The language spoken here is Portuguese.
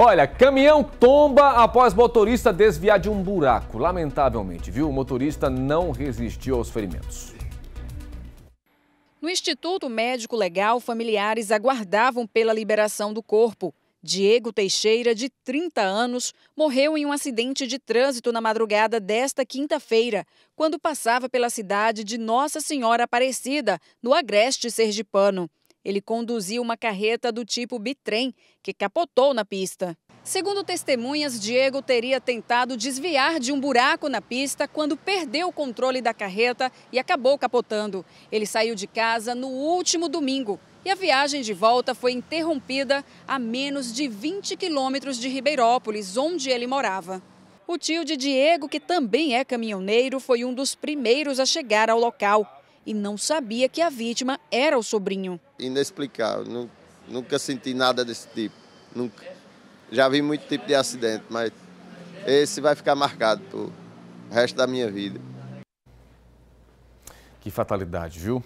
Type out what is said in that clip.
Olha, caminhão tomba após motorista desviar de um buraco. Lamentavelmente, viu? O motorista não resistiu aos ferimentos. No Instituto Médico Legal, familiares aguardavam pela liberação do corpo. Diego Teixeira, de 30 anos, morreu em um acidente de trânsito na madrugada desta quinta-feira, quando passava pela cidade de Nossa Senhora Aparecida, no Agreste Sergipano ele conduziu uma carreta do tipo bitrem, que capotou na pista. Segundo testemunhas, Diego teria tentado desviar de um buraco na pista quando perdeu o controle da carreta e acabou capotando. Ele saiu de casa no último domingo e a viagem de volta foi interrompida a menos de 20 quilômetros de Ribeirópolis, onde ele morava. O tio de Diego, que também é caminhoneiro, foi um dos primeiros a chegar ao local e não sabia que a vítima era o sobrinho. Inexplicável, nunca senti nada desse tipo. Nunca. Já vi muito tipo de acidente, mas esse vai ficar marcado pro resto da minha vida. Que fatalidade, viu?